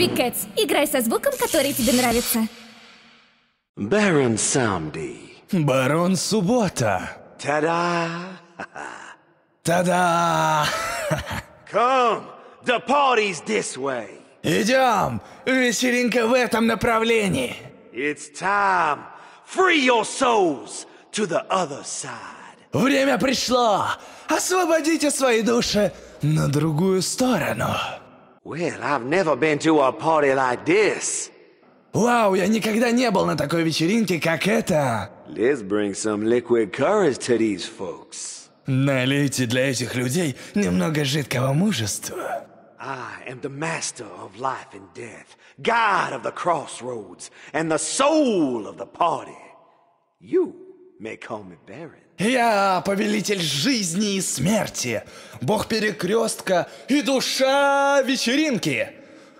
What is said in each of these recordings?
Happy Cats. Играй со звуком, который тебе нравится. Барон Самди. Барон Суббота. Та-да! Та-да! Come, the party's this way. Идем, вечеринка в этом направлении. It's time. Free your souls to the other side. Время пришло. Освободите свои души на другую сторону. Well, I've never been to a party like this. Wow, я никогда не был на такой вечеринке, как эта. Let's bring some liquid courage to these folks. Налейте для этих людей немного жидкого мужества. I am the master of life and death, God of the crossroads, and the soul of the party. You Я повелитель жизни и смерти, бог перекрестка и душа вечеринки.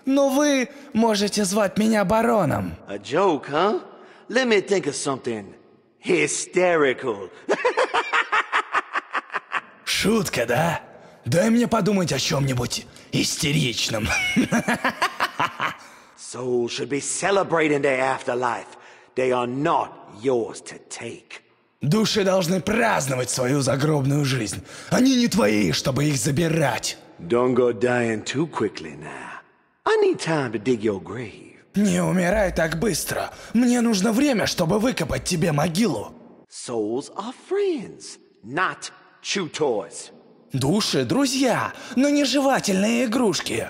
Но вы можете звать меня бароном. A joke, huh? Let me think of something hysterical. Шутка, да? Дай мне подумать о чем-нибудь истеричном. Souls should be celebrating their afterlife. They are not yours to take. Души должны праздновать свою загробную жизнь. Они не твои, чтобы их забирать. Don't go dying too quickly now. I need time to dig your grave. Не умирай так быстро. Мне нужно время, чтобы выкопать тебе могилу. Souls are friends, not tutors. Души – друзья, но не жевательные игрушки.